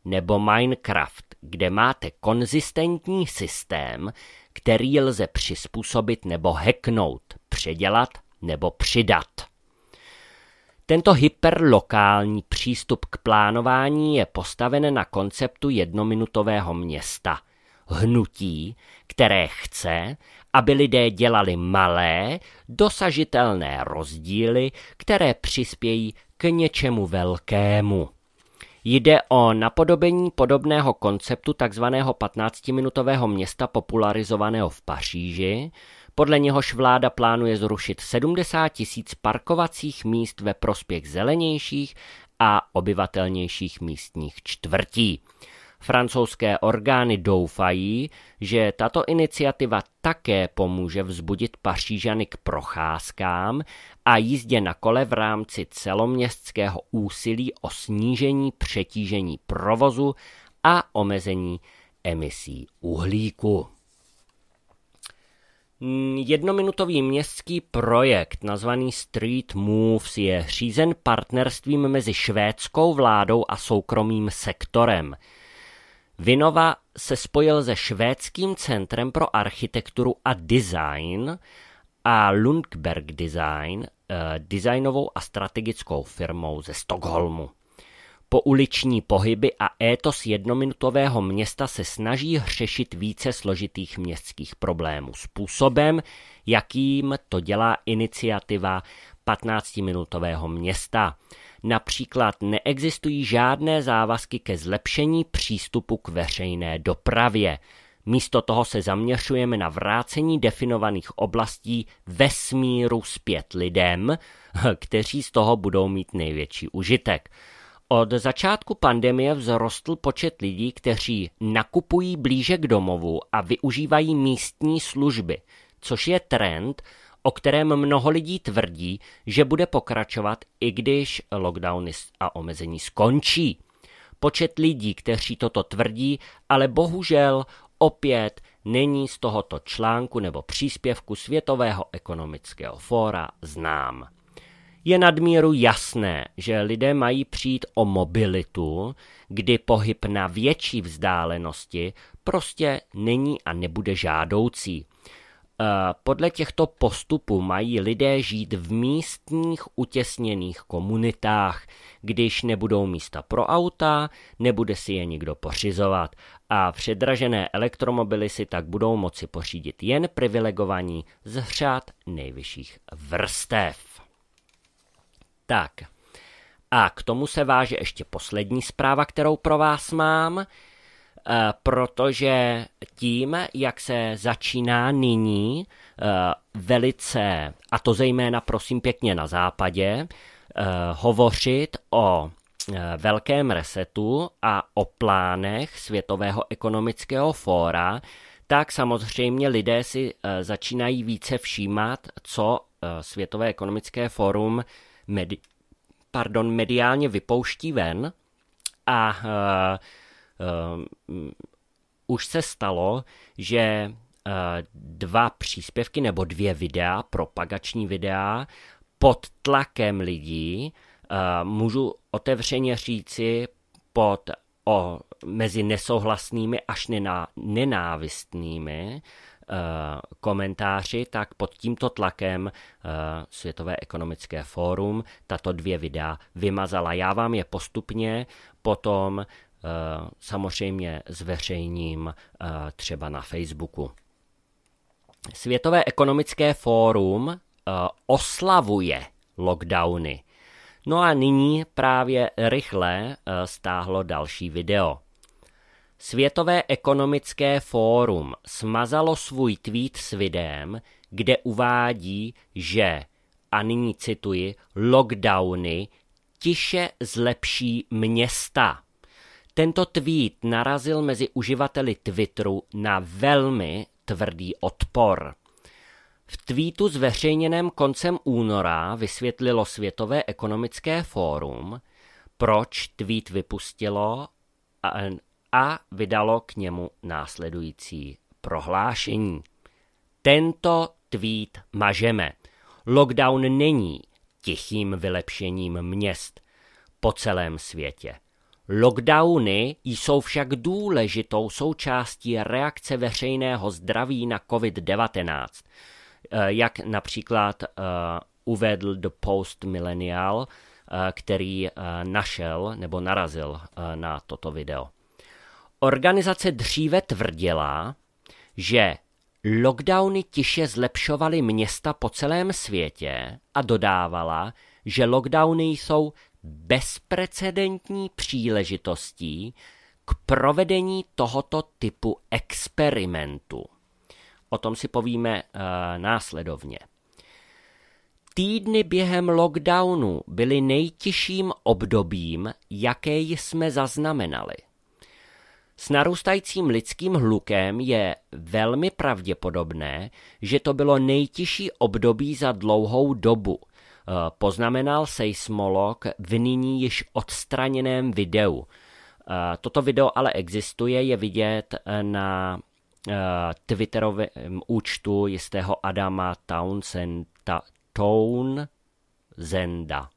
nebo Minecraft, kde máte konzistentní systém, který lze přizpůsobit nebo heknout, předělat nebo přidat. Tento hyperlokální přístup k plánování je postaven na konceptu jednominutového města, hnutí, které chce, aby lidé dělali malé, dosažitelné rozdíly, které přispějí k něčemu velkému. Jde o napodobení podobného konceptu tzv. 15-minutového města popularizovaného v Paříži, podle něhož vláda plánuje zrušit 70 tisíc parkovacích míst ve prospěch zelenějších a obyvatelnějších místních čtvrtí. Francouzské orgány doufají, že tato iniciativa také pomůže vzbudit Pařížany k procházkám a jízdě na kole v rámci celoměstského úsilí o snížení přetížení provozu a omezení emisí uhlíku. Mm, jednominutový městský projekt nazvaný Street Moves je řízen partnerstvím mezi švédskou vládou a soukromým sektorem – Vinova se spojil se švédským centrem pro architekturu a design a Lundberg Design, eh, designovou a strategickou firmou ze Stockholmu. Po uliční pohyby a étos jednominutového města se snaží řešit více složitých městských problémů způsobem, jakým to dělá iniciativa 15-minutového města – Například neexistují žádné závazky ke zlepšení přístupu k veřejné dopravě. Místo toho se zaměřujeme na vrácení definovaných oblastí ve smíru zpět lidem, kteří z toho budou mít největší užitek. Od začátku pandemie vzrostl počet lidí, kteří nakupují blíže k domovu a využívají místní služby, což je trend, o kterém mnoho lidí tvrdí, že bude pokračovat, i když lockdowny a omezení skončí. Počet lidí, kteří toto tvrdí, ale bohužel opět není z tohoto článku nebo příspěvku Světového ekonomického fóra znám. Je nadmíru jasné, že lidé mají přijít o mobilitu, kdy pohyb na větší vzdálenosti prostě není a nebude žádoucí. Eh, podle těchto postupů mají lidé žít v místních utěsněných komunitách, když nebudou místa pro auta, nebude si je nikdo pořizovat a předražené elektromobily si tak budou moci pořídit jen privilegovaní z řád nejvyšších vrstev. Tak, a k tomu se váže ještě poslední zpráva, kterou pro vás mám – Eh, protože tím, jak se začíná nyní eh, velice, a to zejména prosím pěkně na západě, eh, hovořit o velkém resetu a o plánech Světového ekonomického fóra, tak samozřejmě lidé si začínají více všímat, co Světové ekonomické fórum medi- pardon, mediálně vypouští ven a Eh, už se stalo, že eh, dva příspěvky nebo dvě videa, propagační videa, pod tlakem lidí, eh, můžu otevřeně říci, pod o, mezi nesouhlasnými až nená, nenávistnými komentáři, tak pod tímto tlakem Světové ekonomické fórum tato dvě videa vymazala. Já vám je postupně potom Eh, samozřejmě zveřejním eh, třeba na Facebooku. Světové ekonomické fórum eh, oslavuje lockdowny. No a nyní právě rychle stáhlo další video. Světové ekonomické fórum smazalo svůj tweet s videem, kde uvádí, že, a nyní cituji, lockdowny tiše zlepší města. Tento tweet narazil mezi uživateli Twitteru na velmi tvrdý odpor. V tweetu zveřejněném koncem února vysvětlilo Světové ekonomické fórum, proč tweet vypustilo a, a vydalo k němu následující prohlášení. Tento tweet mažeme. Lockdown není tichým vylepšením měst po celém světě. Lockdowny jsou však důležitou součástí reakce veřejného zdraví na COVID-19, eh, jak například eh, uvedl The Post Millennial, eh, který našel nebo narazil na toto video. Organizace dříve tvrdila, že lockdowny tiše zlepšovaly města po celém světě a dodávala, že lockdowny jsou bezprecedentní příležitostí k provedení tohoto typu experimentu. O tom si povíme e, následovně. Týdny během lockdownu byly nejtěžším obdobím, jaké jsme zaznamenali. S narůstajícím lidským hlukem je velmi pravděpodobné, že to bylo nejtěžší období za dlouhou dobu, Eh, poznamenal seismolog v nyní již odstraněném videu. Eh, toto video ale existuje, je vidět eh, na twitterovém účtu jistého Adama Townsenda, Townsenda.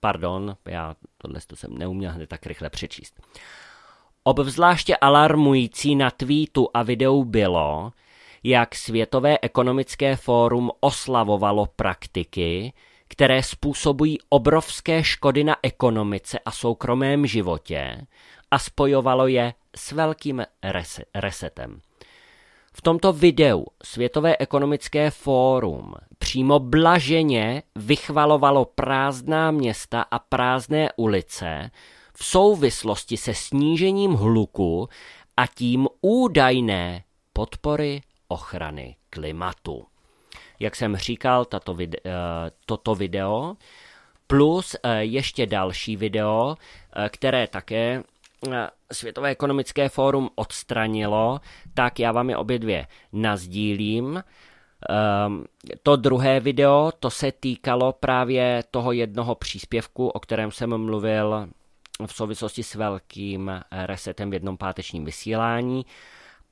Pardon, já tohle jsem neuměl hned tak rychle přečíst. Obzvláště alarmující na tweetu a videu bylo, jak Světové ekonomické fórum oslavovalo praktiky, které způsobují obrovské škody na ekonomice a soukromém životě a spojovalo je s velkým res- resetem. V tomto videu Světové ekonomické fórum přímo blaženě vychvalovalo prázdná města a prázdné ulice v souvislosti se snížením hluku a tím údajné podpory ochrany klimatu jak jsem říkal, tato vide- eh, toto video, plus eh, ještě další video, eh, které také Světové ekonomické fórum odstranilo, tak já vám je obě dvě nazdílím. Um, to druhé video, to se týkalo právě toho jednoho příspěvku, o kterém jsem mluvil v souvislosti s velkým resetem v jednom pátečním vysílání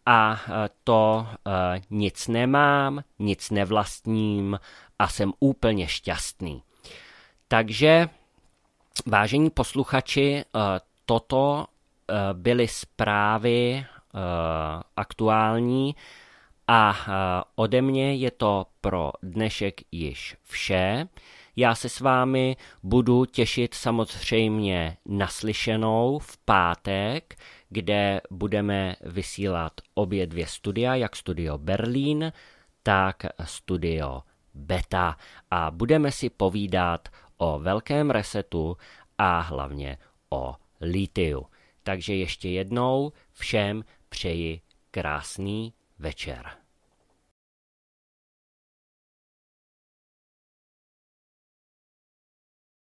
a e, to e, nic nemám, nic nevlastním a jsem úplně šťastný. Takže, vážení posluchači, e, toto byly zprávy aktuální a ode mě je to pro dnešek již vše. Já se s vámi budu těšit samozřejmě naslyšenou v pátek, kde budeme vysílat obě dvě studia, jak studio Berlín, tak studio Beta. A budeme si povídat o velkém resetu a hlavně o litiu. Takže ještě jednou všem přeji krásný večer.